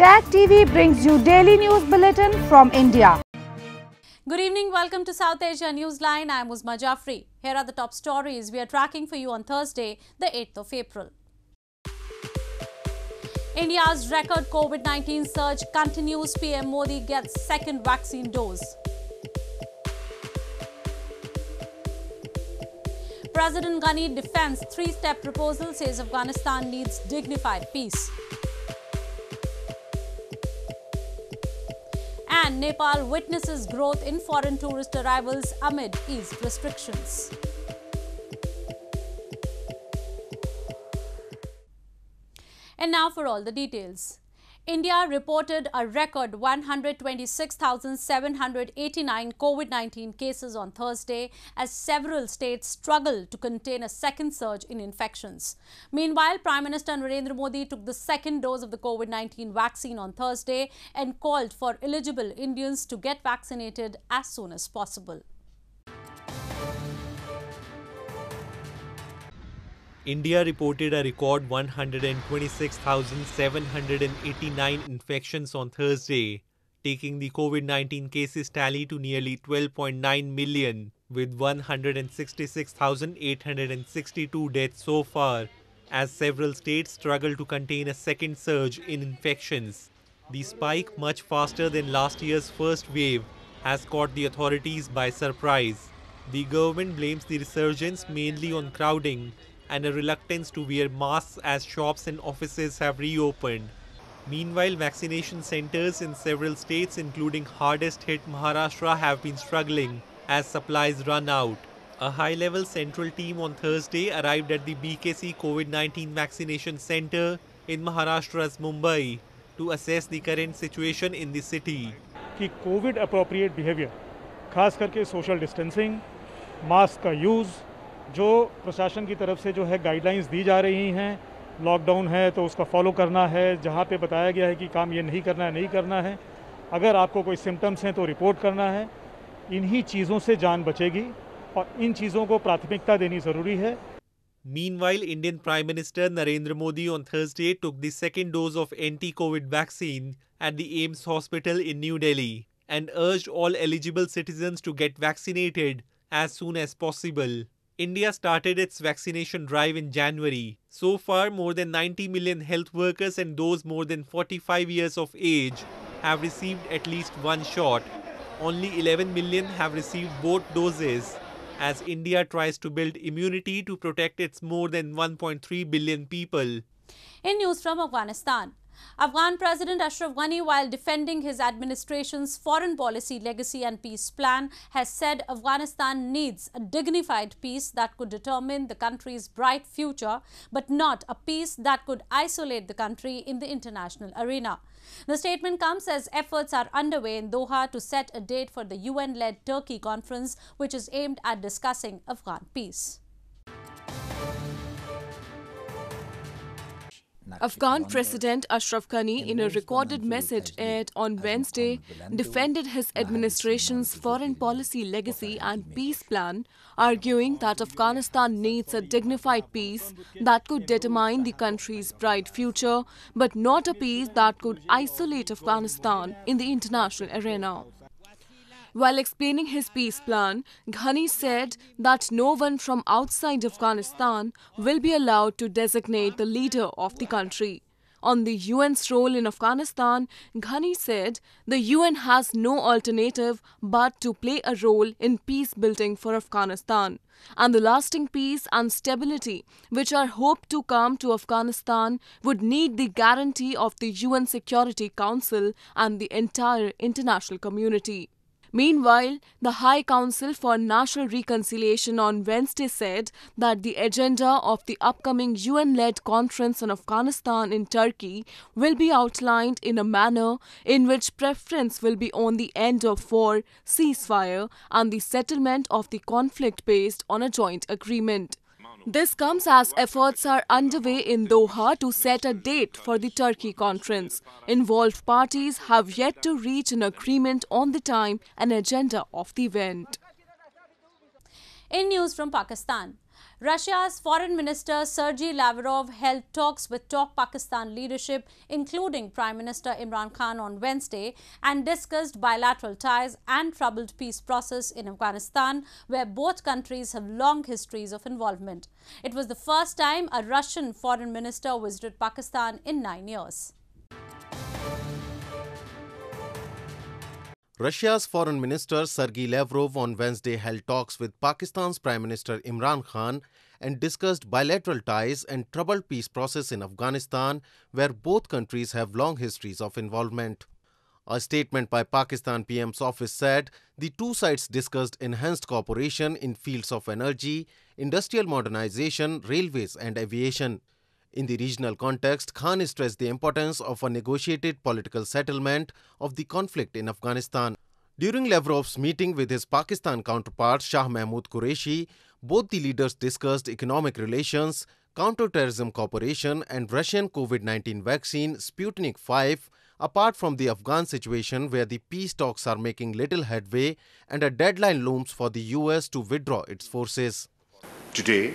Tag TV brings you daily news bulletin from India. Good evening. Welcome to South Asia Newsline. I'm Uzma Jafri. Here are the top stories we are tracking for you on Thursday, the 8th of April. India's record COVID-19 surge continues. PM Modi gets second vaccine dose. President Ghani defends three-step proposal says Afghanistan needs dignified peace. and Nepal witnesses growth in foreign tourist arrivals amid eased restrictions. And now for all the details. India reported a record 126,789 COVID-19 cases on Thursday as several states struggle to contain a second surge in infections. Meanwhile, Prime Minister Narendra Modi took the second dose of the COVID-19 vaccine on Thursday and called for eligible Indians to get vaccinated as soon as possible. India reported a record 126,789 infections on Thursday, taking the COVID 19 cases tally to nearly 12.9 million, with 166,862 deaths so far, as several states struggle to contain a second surge in infections. The spike, much faster than last year's first wave, has caught the authorities by surprise. The government blames the resurgence mainly on crowding, and a reluctance to wear masks as shops and offices have reopened. Meanwhile, vaccination centers in several states, including hardest hit Maharashtra, have been struggling as supplies run out. A high level central team on Thursday arrived at the BKC COVID 19 vaccination center in Maharashtra's Mumbai to assess the current situation in the city. कि COVID-appropriate behaviour, खास करके social distancing mask जो प्रशासन की तरफ से जो है गाइडलाइंस दी जा रही हैं लॉकडाउन है तो उसका फॉलो करना है जहाँ पे बताया गया है कि काम ये नहीं करना है नहीं करना है अगर आपको कोई सिम्टम्स हैं तो रिपोर्ट करना है इन्हीं चीज़ों से जान बचेगी और इन चीज़ों को प्राथमिकता देनी ज़रूरी है Meanwhile, Indian Prime Minister Narendra Modi on Thursday took the second dose of anti-COVID vaccine at the Ames Hospital in New Delhi and urged all eligible citizens to get vaccinated as soon as possible. India started its vaccination drive in January. So far, more than 90 million health workers and those more than 45 years of age have received at least one shot. Only 11 million have received both doses as India tries to build immunity to protect its more than 1.3 billion people. In news from Afghanistan, Afghan President Ashraf Ghani, while defending his administration's foreign policy legacy and peace plan, has said Afghanistan needs a dignified peace that could determine the country's bright future, but not a peace that could isolate the country in the international arena. The statement comes as efforts are underway in Doha to set a date for the UN-led Turkey conference, which is aimed at discussing Afghan peace. Afghan President Ashraf Ghani, in a recorded message aired on Wednesday, defended his administration's foreign policy legacy and peace plan, arguing that Afghanistan needs a dignified peace that could determine the country's bright future, but not a peace that could isolate Afghanistan in the international arena. While explaining his peace plan, Ghani said that no one from outside Afghanistan will be allowed to designate the leader of the country. On the UN's role in Afghanistan, Ghani said the UN has no alternative but to play a role in peace building for Afghanistan. And the lasting peace and stability which are hoped to come to Afghanistan would need the guarantee of the UN Security Council and the entire international community. Meanwhile, the High Council for National Reconciliation on Wednesday said that the agenda of the upcoming UN led conference on Afghanistan in Turkey will be outlined in a manner in which preference will be on the end of war, ceasefire, and the settlement of the conflict based on a joint agreement. This comes as efforts are underway in Doha to set a date for the Turkey conference. Involved parties have yet to reach an agreement on the time and agenda of the event. In news from Pakistan, Russia's Foreign Minister Sergei Lavrov held talks with top Pakistan leadership, including Prime Minister Imran Khan on Wednesday, and discussed bilateral ties and troubled peace process in Afghanistan, where both countries have long histories of involvement. It was the first time a Russian foreign minister visited Pakistan in nine years. Russia's Foreign Minister Sergei Lavrov on Wednesday held talks with Pakistan's Prime Minister Imran Khan and discussed bilateral ties and troubled peace process in Afghanistan where both countries have long histories of involvement. A statement by Pakistan PM's office said the two sides discussed enhanced cooperation in fields of energy, industrial modernization, railways and aviation. In the regional context, Khan stressed the importance of a negotiated political settlement of the conflict in Afghanistan. During Lavrov's meeting with his Pakistan counterpart Shah Mahmood Qureshi, both the leaders discussed economic relations, counterterrorism cooperation, and Russian COVID 19 vaccine Sputnik V, apart from the Afghan situation where the peace talks are making little headway and a deadline looms for the US to withdraw its forces. Today,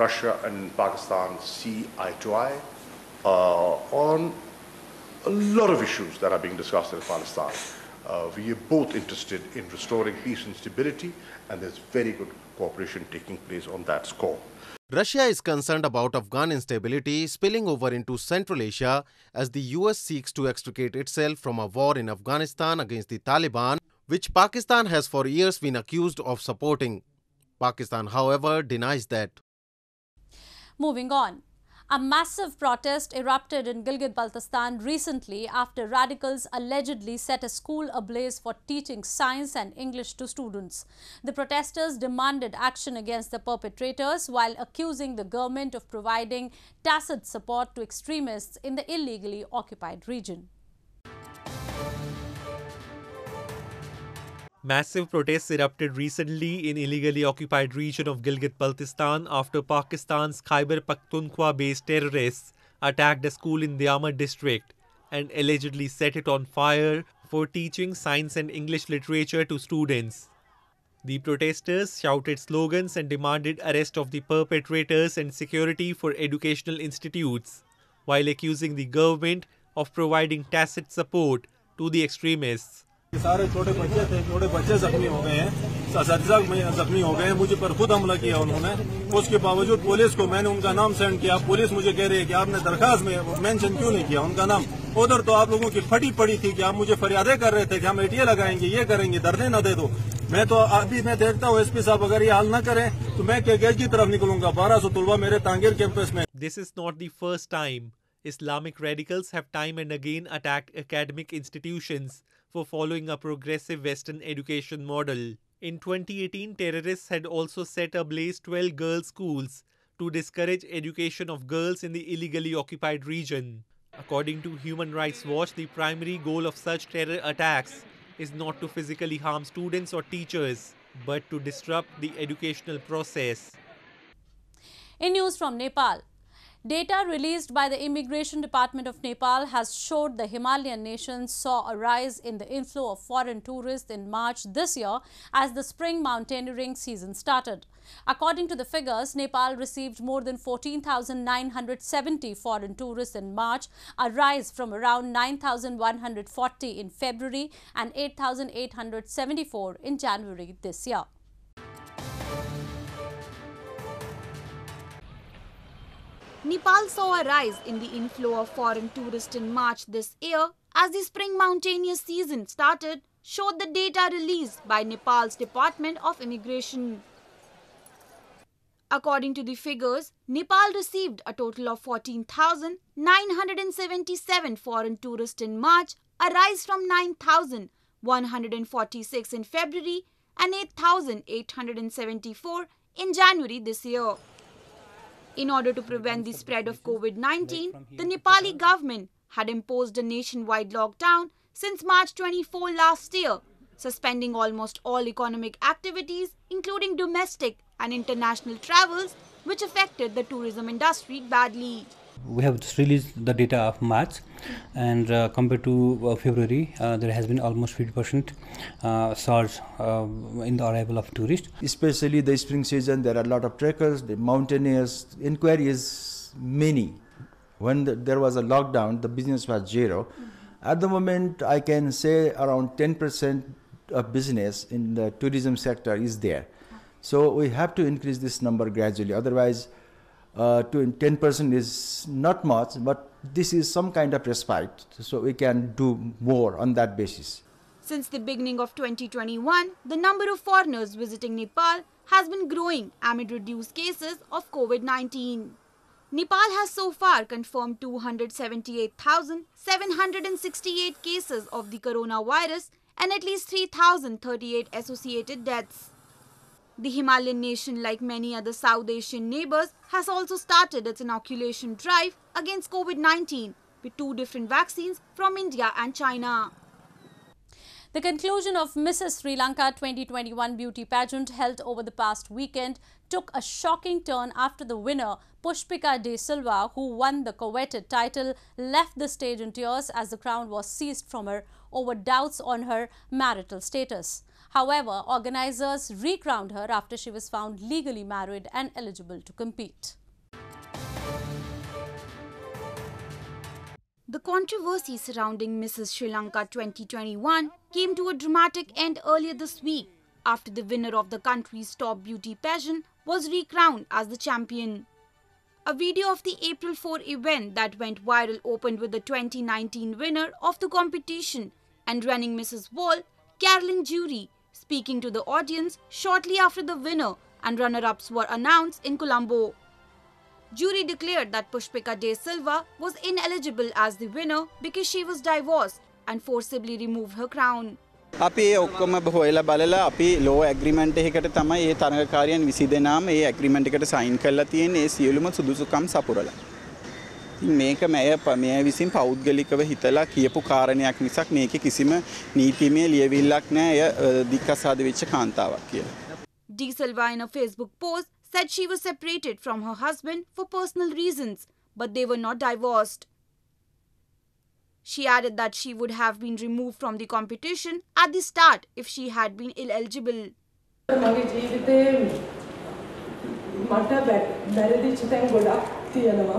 Russia and Pakistan see eye to eye on a lot of issues that are being discussed in Palestine. Uh, we are both interested in restoring peace and stability, and there's very good cooperation taking place on that score. Russia is concerned about Afghan instability spilling over into Central Asia as the US seeks to extricate itself from a war in Afghanistan against the Taliban, which Pakistan has for years been accused of supporting. Pakistan, however, denies that. Moving on. A massive protest erupted in Gilgit-Baltistan recently after radicals allegedly set a school ablaze for teaching science and English to students. The protesters demanded action against the perpetrators while accusing the government of providing tacit support to extremists in the illegally occupied region. Massive protests erupted recently in illegally occupied region of Gilgit-Baltistan after Pakistan's Khyber Pakhtunkhwa-based terrorists attacked a school in Diamond district and allegedly set it on fire for teaching science and English literature to students. The protesters shouted slogans and demanded arrest of the perpetrators and security for educational institutes, while accusing the government of providing tacit support to the extremists. सारे छोटे बच्चे थे छोटे बच्चे जख्मी हो गए हैं इसजा जख्मी हो गए हैं मुझे पर खुद हमला किया उन्होंने उसके बावजूद पुलिस को मैंने उनका नाम सेंड किया पुलिस मुझे कह रही है कि आपने दरखास्त में मेंशन क्यों नहीं किया उनका नाम उधर तो आप लोगों की फटी पड़ी थी कि आप मुझे फरियादे कर रहे थे कि हम एटीए लगाएंगे ये करेंगे धरने न दे दो मैं तो अभी मैं देखता हूँ एसपी साहब अगर ये हाल न करें तो मैं केकेज की तरफ निकलूंगा बारह सौ तुलवा मेरे तांगेर कैंपस में this is not the first time Islamic radicals है time for following a progressive Western education model. In 2018, terrorists had also set ablaze 12 girls' schools to discourage education of girls in the illegally occupied region. According to Human Rights Watch, the primary goal of such terror attacks is not to physically harm students or teachers, but to disrupt the educational process. In news from Nepal, Data released by the Immigration Department of Nepal has showed the Himalayan nation saw a rise in the inflow of foreign tourists in March this year as the spring mountaineering season started. According to the figures, Nepal received more than 14,970 foreign tourists in March, a rise from around 9,140 in February and 8,874 in January this year. Nepal saw a rise in the inflow of foreign tourists in March this year as the spring mountainous season started, showed the data released by Nepal's Department of Immigration. According to the figures, Nepal received a total of 14,977 foreign tourists in March, a rise from 9,146 in February and 8,874 in January this year. In order to prevent the spread of COVID-19, the Nepali government had imposed a nationwide lockdown since March 24 last year, suspending almost all economic activities, including domestic and international travels, which affected the tourism industry badly we have just released the data of March, and uh, compared to uh, February, uh, there has been almost 50% uh, surge in the arrival of tourists. Especially the spring season, there are a lot of trekkers, the mountaineers. Inquiries many. When the, there was a lockdown, the business was 0 At the moment, I can say around 10% of business in the tourism sector is there. So we have to increase this number gradually. Otherwise, uh, 10% is not much, but this is some kind of respite, so we can do more on that basis. Since the beginning of 2021, the number of foreigners visiting Nepal has been growing amid reduced cases of COVID-19. Nepal has so far confirmed 278,768 cases of the coronavirus and at least 3,038 associated deaths. The Himalayan nation, like many other South Asian neighbours, has also started its inoculation drive against COVID-19 with two different vaccines from India and China. The conclusion of Mrs. Sri Lanka 2021 beauty pageant held over the past weekend took a shocking turn after the winner, Pushpika De Silva, who won the coveted title, left the stage in tears as the crown was seized from her over doubts on her marital status. However, organizers recrowned her after she was found legally married and eligible to compete. The controversy surrounding Mrs. Sri Lanka 2021 came to a dramatic end earlier this week after the winner of the country's top beauty pageant was recrowned as the champion. A video of the April 4 event that went viral opened with the 2019 winner of the competition and running Mrs. Wall, Carolyn Jury, speaking to the audience shortly after the winner and runner ups were announced in Colombo. Jury declared that Pushpika De Silva was ineligible as the winner because she was divorced and forcibly removed her crown. අපි ඒ ඔක්කොම හොයලා බලලා අපි ලෝ agreement එකකට තමයි මේ තරගකාරයන් 20 දෙනාම මේ ඇග්‍රිමෙන්ට් එකට සයින් කරලා තියෙන්නේ ඒ සියලුම සුදුසුකම් සපුරලා. ඉතින් මේක මෑය මේ විසින් පෞද්ගලිකව හිතලා කියපු කාරණයක් මිසක් මේකේ කිසිම නීතිමය ලියවිල්ලක් නැහැ. එය දික්කසාද වෙච්ච කාන්තාවක් කියලා. Dieselva in a Facebook post said she was separated from her husband for personal reasons, but they were not divorced. She added that she would have been removed from the competition at the start if she had been ineligible. මගේ ජීවිතේ මට බැරිදිච්ච තැන් ගොඩක් තියෙනවා.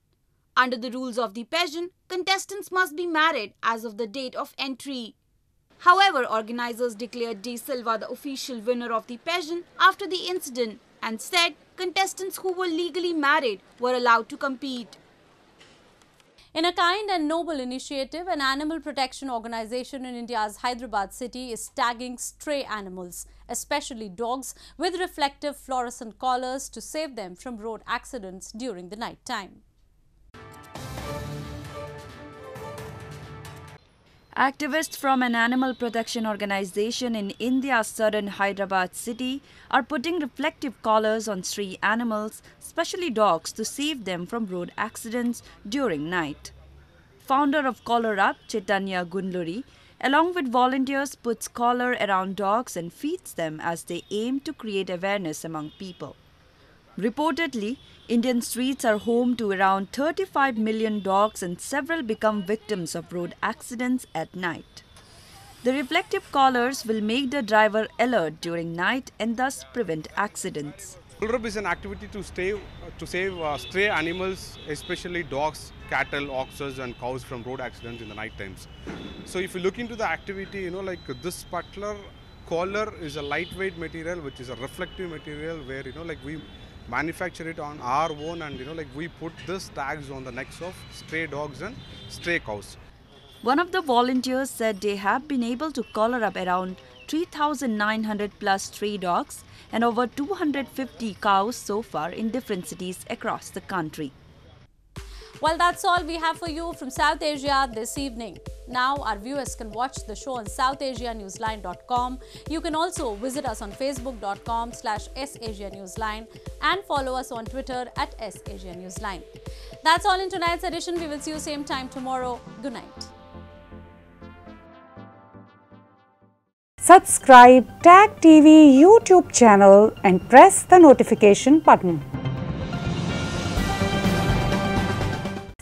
Under the rules of the pageant, contestants must be married as of the date of entry. However, organizers declared De Silva the official winner of the pageant after the incident and said contestants who were legally married were allowed to compete. In a kind and noble initiative, an animal protection organization in India's Hyderabad city is tagging stray animals, especially dogs, with reflective fluorescent collars to save them from road accidents during the night time. Activists from an animal protection organization in India's southern Hyderabad city are putting reflective collars on stray animals, especially dogs, to save them from road accidents during night. Founder of Collar Up, Chaitanya Gunluri, along with volunteers, puts collar around dogs and feeds them as they aim to create awareness among people. Reportedly, Indian streets are home to around 35 million dogs and several become victims of road accidents at night. The reflective collars will make the driver alert during night and thus prevent accidents. Bullrope is an activity to, stay, to save uh, stray animals, especially dogs, cattle, oxes and cows from road accidents in the night times. So if you look into the activity, you know, like this particular collar is a lightweight material which is a reflective material where, you know, like we manufacture it on our own and you know like we put this tags on the necks of stray dogs and stray cows. One of the volunteers said they have been able to collar up around 3,900 plus stray dogs and over 250 cows so far in different cities across the country. Well, that's all we have for you from South Asia this evening. Now, our viewers can watch the show on southasianewsline.com. You can also visit us on facebook.com slash sasianewsline and follow us on Twitter at sasianewsline. That's all in tonight's edition. We will see you same time tomorrow. Good night. Subscribe TAG TV YouTube channel and press the notification button.